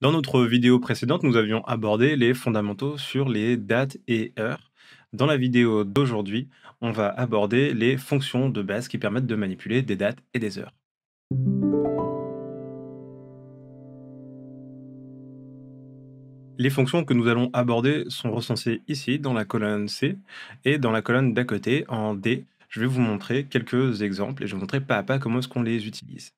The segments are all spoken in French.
Dans notre vidéo précédente, nous avions abordé les fondamentaux sur les dates et heures. Dans la vidéo d'aujourd'hui, on va aborder les fonctions de base qui permettent de manipuler des dates et des heures. Les fonctions que nous allons aborder sont recensées ici dans la colonne C et dans la colonne d'à côté en D. Je vais vous montrer quelques exemples et je vais vous montrer pas à pas comment est-ce qu'on les utilise.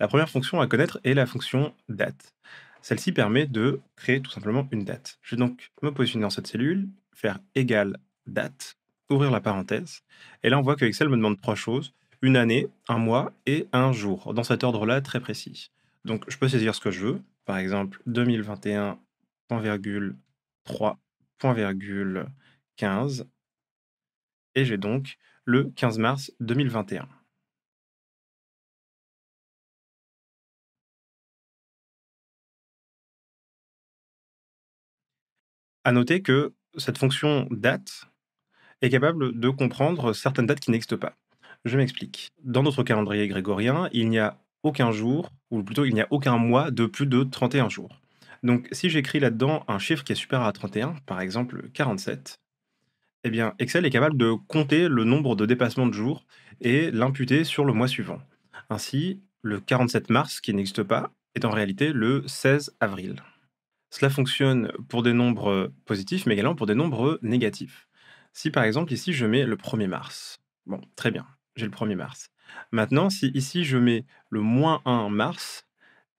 La première fonction à connaître est la fonction date. Celle-ci permet de créer tout simplement une date. Je vais donc me positionner dans cette cellule, faire égale date, ouvrir la parenthèse. Et là, on voit que Excel me demande trois choses une année, un mois et un jour, dans cet ordre-là très précis. Donc, je peux saisir ce que je veux. Par exemple, 2021, 3, Et j'ai donc le 15 mars 2021. À noter que cette fonction date est capable de comprendre certaines dates qui n'existent pas. Je m'explique. Dans notre calendrier grégorien, il n'y a aucun jour, ou plutôt il n'y a aucun mois de plus de 31 jours. Donc si j'écris là-dedans un chiffre qui est supérieur à 31, par exemple 47, eh bien Excel est capable de compter le nombre de dépassements de jours et l'imputer sur le mois suivant. Ainsi, le 47 mars, qui n'existe pas, est en réalité le 16 avril. Cela fonctionne pour des nombres positifs, mais également pour des nombres négatifs. Si par exemple ici je mets le 1er mars, bon, très bien, j'ai le 1er mars. Maintenant, si ici je mets le moins 1 mars,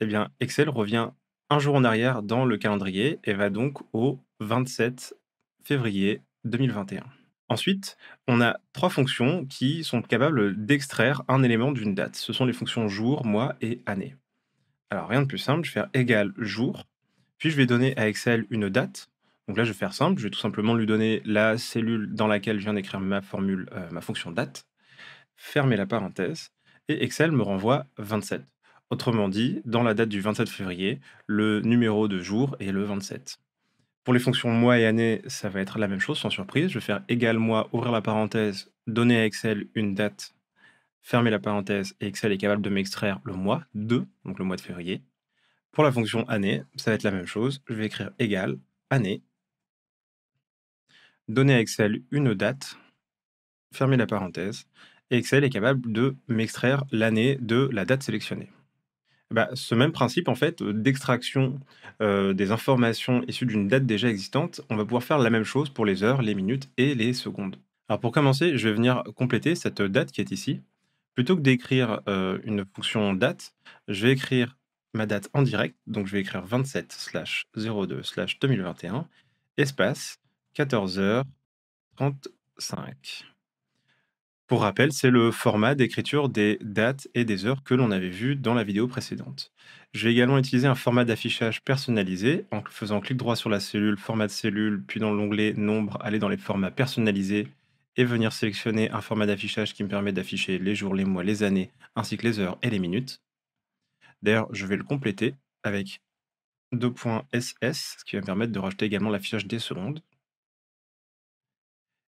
eh bien Excel revient un jour en arrière dans le calendrier et va donc au 27 février 2021. Ensuite, on a trois fonctions qui sont capables d'extraire un élément d'une date. Ce sont les fonctions jour, mois et année. Alors rien de plus simple, je vais faire égal jour puis je vais donner à Excel une date. Donc là, je vais faire simple, je vais tout simplement lui donner la cellule dans laquelle je viens d'écrire ma formule, euh, ma fonction date, fermer la parenthèse, et Excel me renvoie 27. Autrement dit, dans la date du 27 février, le numéro de jour est le 27. Pour les fonctions mois et années, ça va être la même chose, sans surprise. Je vais faire égal mois, ouvrir la parenthèse, donner à Excel une date, fermer la parenthèse, et Excel est capable de m'extraire le mois 2, donc le mois de février. Pour la fonction année, ça va être la même chose. Je vais écrire égal année. Donner à Excel une date. Fermer la parenthèse. Et Excel est capable de m'extraire l'année de la date sélectionnée. Eh ben, ce même principe en fait euh, d'extraction euh, des informations issues d'une date déjà existante, on va pouvoir faire la même chose pour les heures, les minutes et les secondes. Alors pour commencer, je vais venir compléter cette date qui est ici. Plutôt que d'écrire euh, une fonction date, je vais écrire ma date en direct, donc je vais écrire 27 slash 02 slash 2021, espace 14h35. Pour rappel, c'est le format d'écriture des dates et des heures que l'on avait vu dans la vidéo précédente. J'ai également utilisé un format d'affichage personnalisé en faisant clic droit sur la cellule, format de cellule, puis dans l'onglet nombre, aller dans les formats personnalisés et venir sélectionner un format d'affichage qui me permet d'afficher les jours, les mois, les années, ainsi que les heures et les minutes. D'ailleurs, je vais le compléter avec 2.ss, ce qui va me permettre de rajouter également l'affichage des secondes.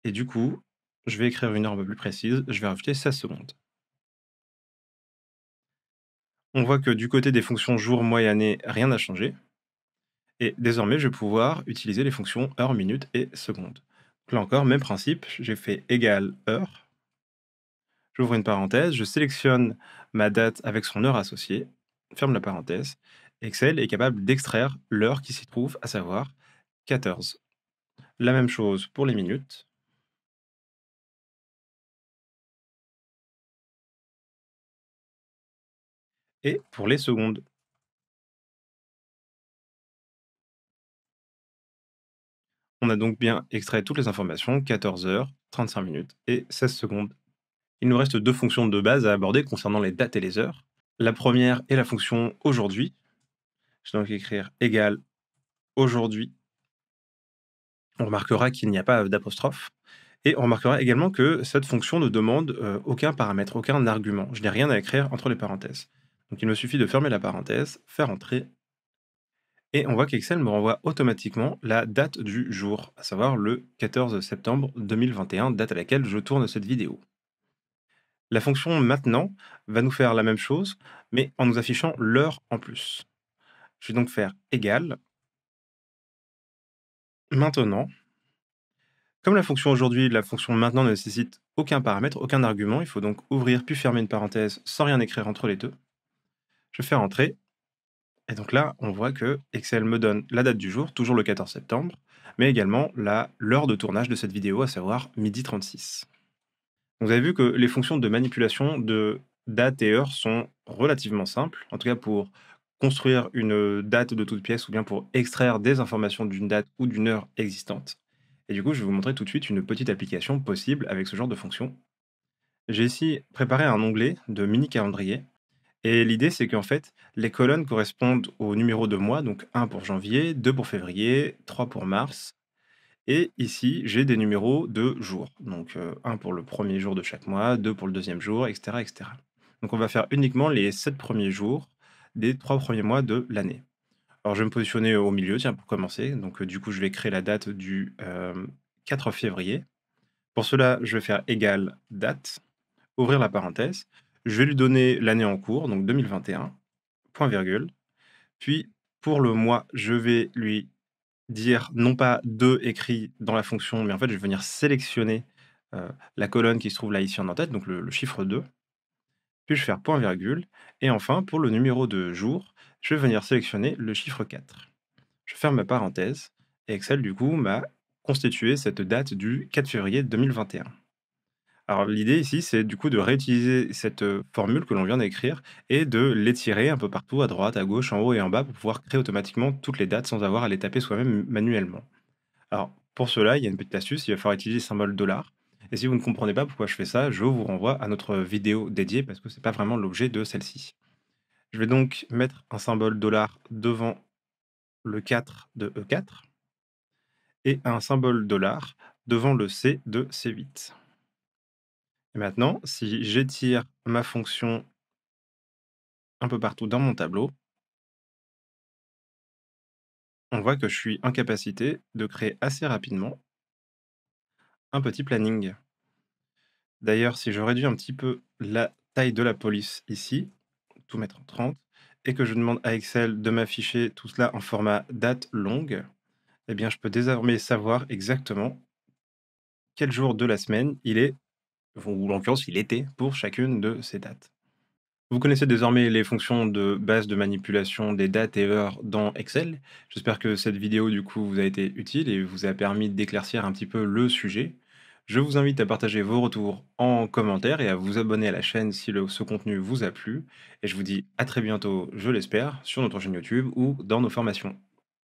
Et du coup, je vais écrire une heure un peu plus précise, je vais rajouter 16 secondes. On voit que du côté des fonctions jour, mois année, rien n'a changé. Et désormais, je vais pouvoir utiliser les fonctions heure, minute et seconde. là encore, même principe, j'ai fait égal heure. J'ouvre une parenthèse, je sélectionne ma date avec son heure associée ferme la parenthèse, Excel est capable d'extraire l'heure qui s'y trouve, à savoir 14. La même chose pour les minutes. Et pour les secondes. On a donc bien extrait toutes les informations, 14 heures, 35 minutes et 16 secondes. Il nous reste deux fonctions de base à aborder concernant les dates et les heures. La première est la fonction aujourd'hui. Je vais donc écrire égal aujourd'hui. On remarquera qu'il n'y a pas d'apostrophe. Et on remarquera également que cette fonction ne demande euh, aucun paramètre, aucun argument. Je n'ai rien à écrire entre les parenthèses. Donc il me suffit de fermer la parenthèse, faire entrer, et on voit qu'Excel me renvoie automatiquement la date du jour, à savoir le 14 septembre 2021, date à laquelle je tourne cette vidéo. La fonction maintenant va nous faire la même chose, mais en nous affichant l'heure en plus. Je vais donc faire égal maintenant. Comme la fonction aujourd'hui, la fonction maintenant ne nécessite aucun paramètre, aucun argument, il faut donc ouvrir puis fermer une parenthèse sans rien écrire entre les deux. Je fais entrer. Et donc là, on voit que Excel me donne la date du jour, toujours le 14 septembre, mais également l'heure de tournage de cette vidéo, à savoir midi 36. Vous avez vu que les fonctions de manipulation de date et heure sont relativement simples, en tout cas pour construire une date de toute pièce ou bien pour extraire des informations d'une date ou d'une heure existante. Et du coup, je vais vous montrer tout de suite une petite application possible avec ce genre de fonction. J'ai ici préparé un onglet de mini calendrier. Et l'idée, c'est qu'en fait, les colonnes correspondent aux numéros de mois, donc 1 pour janvier, 2 pour février, 3 pour mars, et ici, j'ai des numéros de jours. Donc, euh, un pour le premier jour de chaque mois, deux pour le deuxième jour, etc., etc. Donc, on va faire uniquement les sept premiers jours des trois premiers mois de l'année. Alors, je vais me positionner au milieu, tiens, pour commencer. Donc, euh, du coup, je vais créer la date du 4 euh, février. Pour cela, je vais faire égal date, ouvrir la parenthèse. Je vais lui donner l'année en cours, donc 2021, point virgule. Puis, pour le mois, je vais lui dire non pas deux écrit dans la fonction, mais en fait, je vais venir sélectionner la colonne qui se trouve là ici en tête, donc le, le, chiffre 2. Puis je vais faire point virgule. Et enfin, pour le numéro de jour, je vais venir sélectionner le chiffre 4. Je ferme ma parenthèse et Excel, du coup, m'a constitué cette date du 4 février 2021. Alors l'idée ici, c'est du coup de réutiliser cette formule que l'on vient d'écrire et de l'étirer un peu partout, à droite, à gauche, en haut et en bas, pour pouvoir créer automatiquement toutes les dates sans avoir à les taper soi-même manuellement. Alors pour cela, il y a une petite astuce, il va falloir utiliser le symbole dollar. Et si vous ne comprenez pas pourquoi je fais ça, je vous renvoie à notre vidéo dédiée parce que ce n'est pas vraiment l'objet de celle-ci. Je vais donc mettre un symbole dollar devant le 4 de E4 et un symbole dollar devant le C de C8. Et maintenant, si j'étire ma fonction un peu partout dans mon tableau, on voit que je suis en capacité de créer assez rapidement un petit planning. D'ailleurs, si je réduis un petit peu la taille de la police ici, tout mettre en 30, et que je demande à Excel de m'afficher tout cela en format date longue, eh bien, je peux désormais savoir exactement quel jour de la semaine il est ou en l'occurrence il était pour chacune de ces dates. Vous connaissez désormais les fonctions de base de manipulation des dates et heures dans Excel. J'espère que cette vidéo du coup vous a été utile et vous a permis d'éclaircir un petit peu le sujet. Je vous invite à partager vos retours en commentaire et à vous abonner à la chaîne si ce contenu vous a plu. Et je vous dis à très bientôt, je l'espère, sur notre chaîne YouTube ou dans nos formations.